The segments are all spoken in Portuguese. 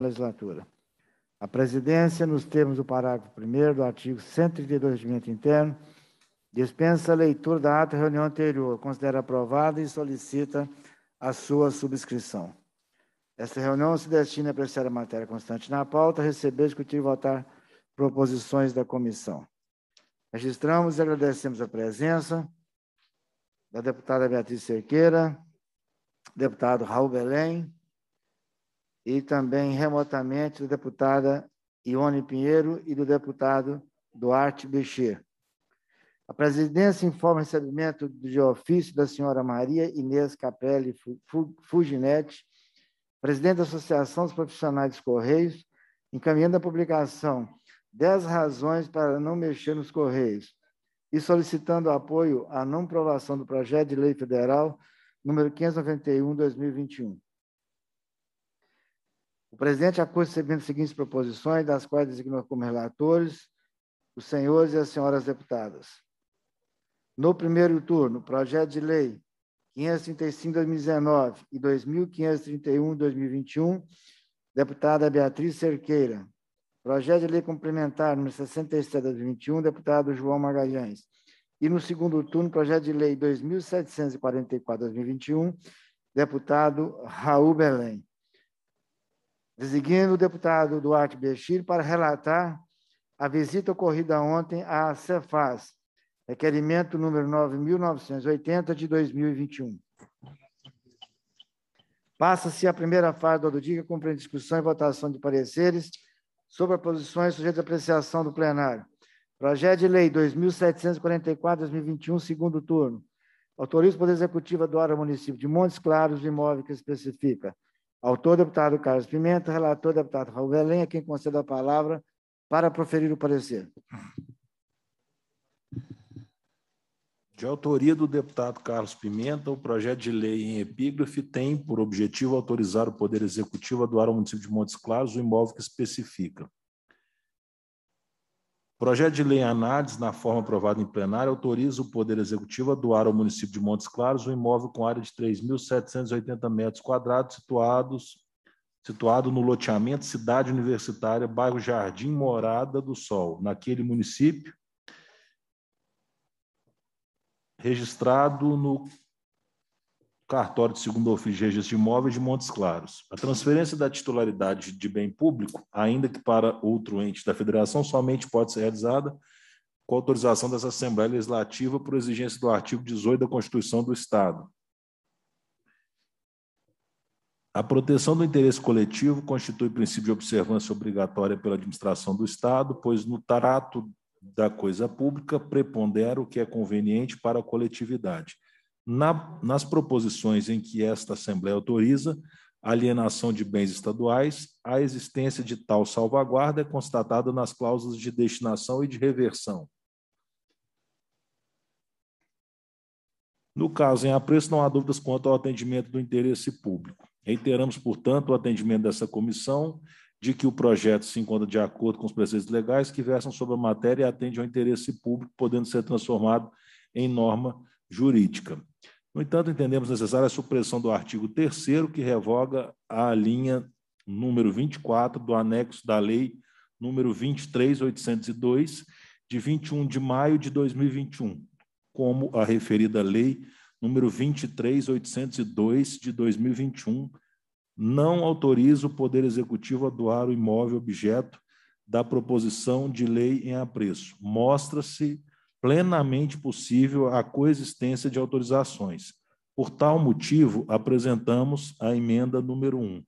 legislatura. A presidência, nos termos do parágrafo 1 do artigo 132 do regimento interno, dispensa a leitura da ata da reunião anterior, considera aprovada e solicita a sua subscrição. Esta reunião se destina a apreciar a matéria constante na pauta, receber, discutir e votar proposições da comissão. Registramos e agradecemos a presença da deputada Beatriz Cerqueira, deputado Raul Belém, e também remotamente da deputada Ione Pinheiro e do deputado Duarte Becher. A presidência informa o recebimento de ofício da senhora Maria Inês Capelli Fuginetti, presidente da Associação dos Profissionais dos Correios, encaminhando a publicação 10 razões para não mexer nos Correios e solicitando apoio à não aprovação do projeto de lei federal número 591-2021. O presidente acusa recebendo as seguintes proposições, das quais designou como relatores os senhores e as senhoras deputadas. No primeiro turno, projeto de lei 535-2019 e 2531-2021, deputada Beatriz Cerqueira. Projeto de lei complementar número 67-2021, deputado João Magalhães. E no segundo turno, projeto de lei 2744-2021, deputado Raul Belém designando o deputado Duarte Bechir para relatar a visita ocorrida ontem à Cefaz, requerimento número 9.980 de 2021. Passa-se a primeira fase do dia, cumprindo discussão e votação de pareceres sobre posições sujeitas à apreciação do plenário. Projeto de Lei 2744-2021, segundo turno. Autoriza o Poder Executivo a doar município de Montes Claros o imóvel que especifica. Autor, deputado Carlos Pimenta. Relator, deputado Raul Belém, a quem concedo a palavra para proferir o parecer. De autoria do deputado Carlos Pimenta, o projeto de lei em epígrafe tem por objetivo autorizar o Poder Executivo a doar ao município de Montes Claros o imóvel que especifica projeto de lei análise, na forma aprovada em plenário, autoriza o Poder Executivo a doar ao município de Montes Claros um imóvel com área de 3.780 metros quadrados, situados, situado no loteamento Cidade Universitária, bairro Jardim Morada do Sol, naquele município, registrado no cartório de segundo ofício de registro de imóveis de Montes Claros. A transferência da titularidade de bem público, ainda que para outro ente da federação, somente pode ser realizada com autorização dessa Assembleia Legislativa por exigência do artigo 18 da Constituição do Estado. A proteção do interesse coletivo constitui princípio de observância obrigatória pela administração do Estado, pois no trato da coisa pública prepondera o que é conveniente para a coletividade na, nas proposições em que esta Assembleia autoriza alienação de bens estaduais, a existência de tal salvaguarda é constatada nas cláusulas de destinação e de reversão. No caso em apreço, não há dúvidas quanto ao atendimento do interesse público. Reiteramos, portanto, o atendimento dessa comissão de que o projeto se encontra de acordo com os preceitos legais que versam sobre a matéria e atende ao interesse público, podendo ser transformado em norma jurídica. No entanto, entendemos necessária a supressão do artigo 3 que revoga a linha número 24 do anexo da lei número 23802 de 21 de maio de 2021, como a referida lei número 23802 de 2021 não autoriza o Poder Executivo a doar o imóvel objeto da proposição de lei em apreço. Mostra-se plenamente possível a coexistência de autorizações. Por tal motivo, apresentamos a emenda número 1.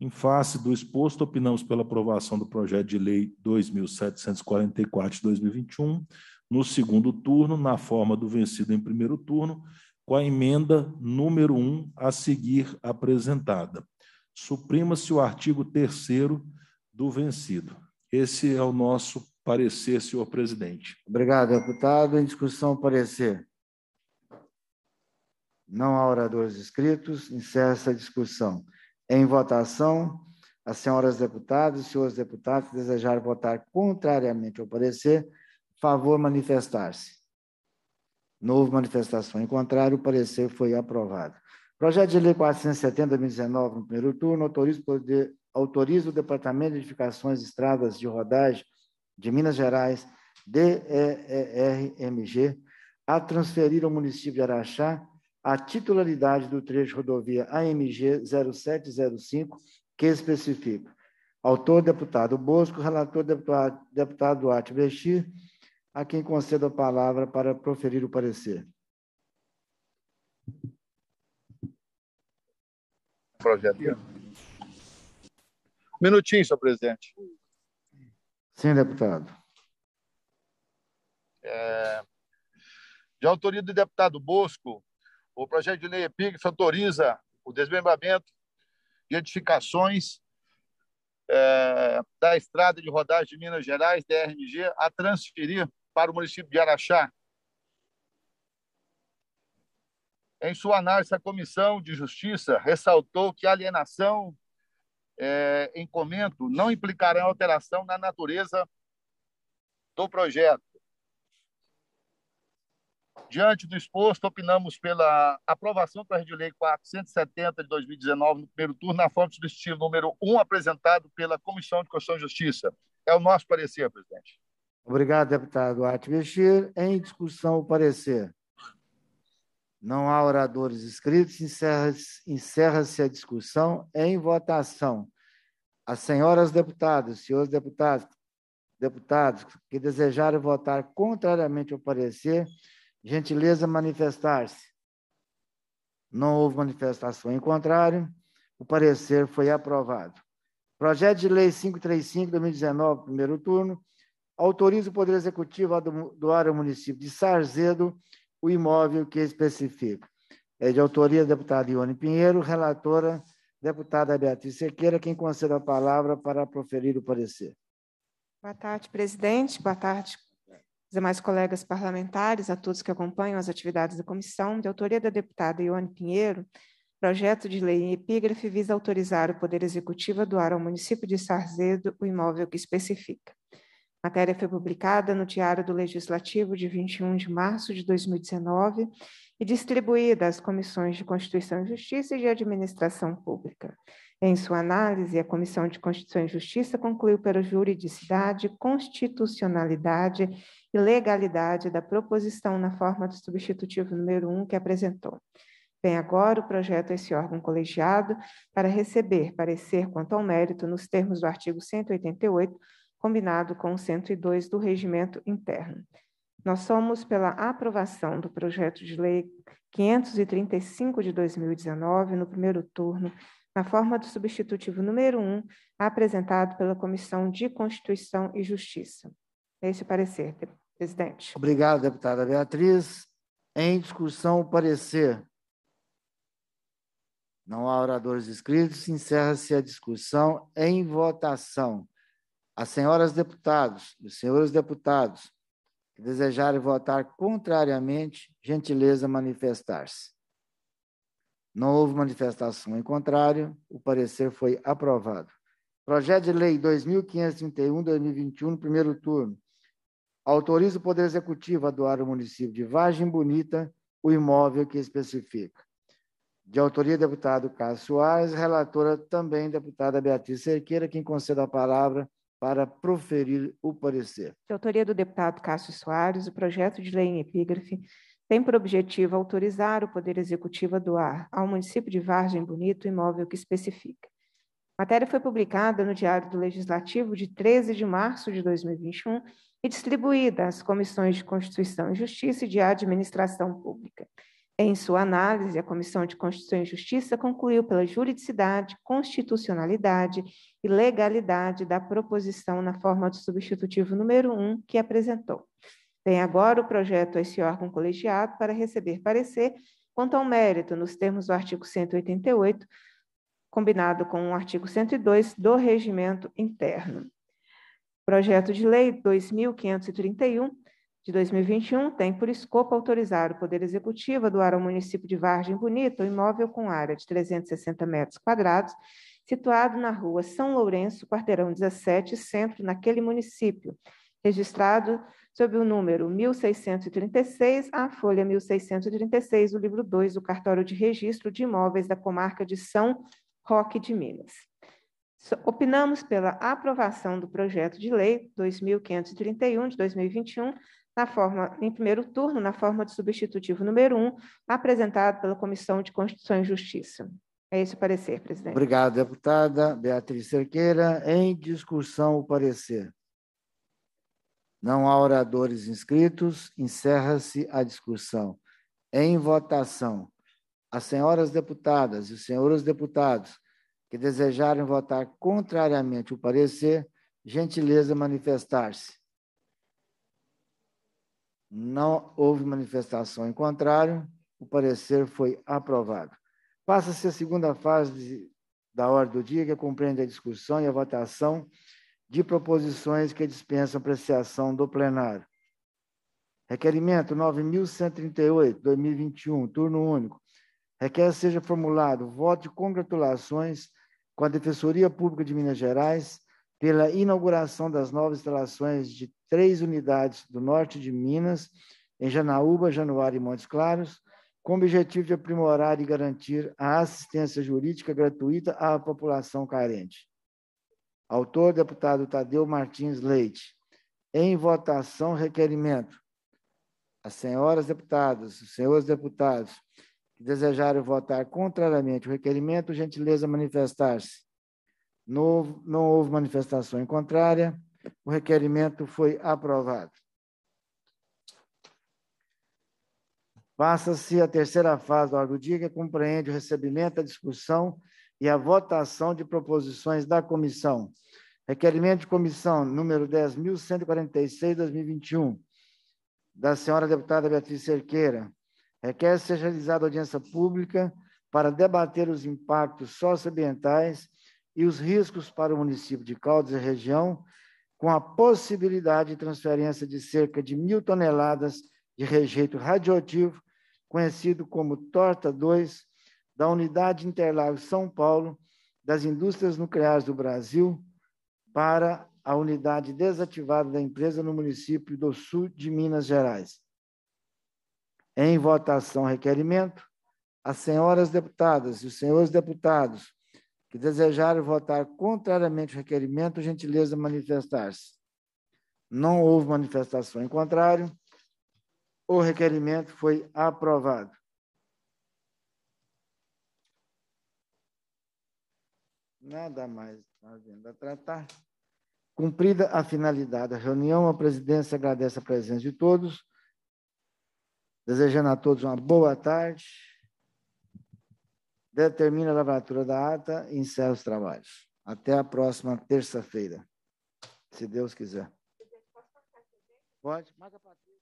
Em face do exposto, opinamos pela aprovação do projeto de lei 2744 de 2021, no segundo turno, na forma do vencido em primeiro turno, com a emenda número 1 a seguir apresentada. Suprima-se o artigo 3 do vencido. Esse é o nosso Parecer, senhor presidente. Obrigado, deputado. Em discussão, parecer. Não há oradores inscritos. Encerra essa discussão. Em votação, as senhoras deputadas e senhores deputados que desejarem votar contrariamente ao parecer, favor manifestar-se. Novo manifestação. Em contrário, o parecer foi aprovado. Projeto de Lei 470-2019, no primeiro turno, autoriza, autoriza o Departamento de Edificações Estradas de Rodagem de Minas Gerais, DERMG, a transferir ao município de Araxá a titularidade do trecho rodovia AMG 0705, que especifica. Autor, deputado Bosco, relator, deputado, deputado Duarte Bechir, a quem concedo a palavra para proferir o parecer. Projeto. Minutinho, senhor presidente. Sim, deputado. É, de autoria do deputado Bosco, o projeto de lei EPIG autoriza o desmembramento de edificações é, da Estrada de Rodagem de Minas Gerais, DRMG, a transferir para o município de Araxá. Em sua análise, a Comissão de Justiça ressaltou que a alienação é, em comento não implicarão alteração na natureza do projeto. Diante do exposto, opinamos pela aprovação do projeto de lei 470 de 2019 no primeiro turno, na forma substitutiva número 1, apresentado pela Comissão de Constituição e Justiça. É o nosso parecer, presidente. Obrigado, deputado Arte Mexer. Em discussão, o parecer. Não há oradores inscritos, encerra-se encerra a discussão em votação. As senhoras deputadas, senhores deputados, deputados que desejarem votar contrariamente ao parecer, gentileza manifestar-se. Não houve manifestação em contrário, o parecer foi aprovado. Projeto de Lei 535, 2019, primeiro turno, autoriza o Poder Executivo a doar ao município de Sarzedo o imóvel que especifica É de autoria da deputada Ione Pinheiro, relatora deputada Beatriz Sequeira, quem concede a palavra para proferir o parecer. Boa tarde, presidente. Boa tarde, demais colegas parlamentares, a todos que acompanham as atividades da comissão. De autoria da deputada Ione Pinheiro, projeto de lei em epígrafe visa autorizar o Poder Executivo a doar ao município de Sarzedo o imóvel que especifica. A matéria foi publicada no Diário do Legislativo de 21 de março de 2019 e distribuída às comissões de Constituição e Justiça e de Administração Pública. Em sua análise, a Comissão de Constituição e Justiça concluiu pela juridicidade, constitucionalidade e legalidade da proposição na forma do substitutivo número 1 um que apresentou. Vem agora o projeto a esse órgão colegiado para receber parecer quanto ao mérito nos termos do artigo 188 combinado com o 102 do Regimento Interno. Nós somos pela aprovação do projeto de lei 535 de 2019, no primeiro turno, na forma do substitutivo número 1, apresentado pela Comissão de Constituição e Justiça. É esse parecer, presidente. Obrigado, deputada Beatriz. Em discussão, o parecer. Não há oradores inscritos. Encerra-se a discussão em votação. As senhoras deputados e os senhores deputados que desejarem votar contrariamente, gentileza manifestar-se. Não houve manifestação em contrário, o parecer foi aprovado. Projeto de Lei 2531-2021, primeiro turno. Autoriza o Poder Executivo a doar ao município de Vargem Bonita o imóvel que especifica. De autoria deputado Cássio Soares, relatora também deputada Beatriz Cerqueira, quem concede a palavra para proferir o parecer. De autoria do deputado Cássio Soares, o projeto de lei em epígrafe tem por objetivo autorizar o Poder Executivo a doar ao município de Vargem Bonito o imóvel que especifica. A matéria foi publicada no Diário do Legislativo de 13 de março de 2021 e distribuída às comissões de Constituição e Justiça e de Administração Pública. Em sua análise, a Comissão de Constituição e Justiça concluiu pela juridicidade, constitucionalidade e legalidade da proposição na forma do substitutivo número 1 que apresentou. Tem agora o projeto a esse órgão colegiado para receber parecer quanto ao mérito, nos termos do artigo 188, combinado com o artigo 102 do Regimento Interno. Projeto de Lei 2531 de 2021 tem por escopo autorizar o Poder Executivo a doar ao município de Vargem Bonita o um imóvel com área de 360 metros quadrados, situado na rua São Lourenço, quarteirão 17, centro, naquele município, registrado sob o número 1636, a folha 1636, o livro 2 do cartório de registro de imóveis da comarca de São Roque de Minas. Opinamos pela aprovação do projeto de lei 2531 de 2021, na forma, em primeiro turno, na forma de substitutivo número 1, um, apresentado pela Comissão de Constituição e Justiça. É esse o parecer, presidente. Obrigado, deputada Beatriz Cerqueira. Em discussão, o parecer. Não há oradores inscritos, encerra-se a discussão. Em votação, as senhoras deputadas e os senhores deputados que desejarem votar contrariamente o parecer, gentileza manifestar-se. Não houve manifestação em contrário, o parecer foi aprovado. Passa-se a segunda fase da ordem do dia, que compreende a discussão e a votação de proposições que dispensam apreciação do plenário. Requerimento 9.138, 2021, turno único. Requer seja formulado voto de congratulações com a Defensoria Pública de Minas Gerais pela inauguração das novas instalações de três unidades do norte de Minas, em Janaúba, Januário e Montes Claros, com o objetivo de aprimorar e garantir a assistência jurídica gratuita à população carente. Autor, deputado Tadeu Martins Leite. Em votação, requerimento. As senhoras deputadas, os senhores deputados que desejarem votar contrariamente o requerimento, gentileza manifestar-se. Não, não houve manifestação em contrária. O requerimento foi aprovado. Passa-se a terceira fase do ordem do dia, que compreende o recebimento, a discussão e a votação de proposições da comissão. Requerimento de comissão número 10.146, 2021, da senhora deputada Beatriz Cerqueira. Requer seja realizada audiência pública para debater os impactos socioambientais e os riscos para o município de Caldas e região com a possibilidade de transferência de cerca de mil toneladas de rejeito radioativo, conhecido como Torta 2, da Unidade Interlagos São Paulo das Indústrias Nucleares do Brasil para a unidade desativada da empresa no município do Sul de Minas Gerais. Em votação requerimento, as senhoras deputadas e os senhores deputados que desejarem votar contrariamente ao requerimento, gentileza manifestar-se. Não houve manifestação em contrário. O requerimento foi aprovado. Nada mais havendo a tratar. Cumprida a finalidade da reunião, a presidência agradece a presença de todos, desejando a todos uma boa tarde determina a lavratura da ata e encerra os trabalhos. Até a próxima terça-feira, se Deus quiser. Pode? Marca para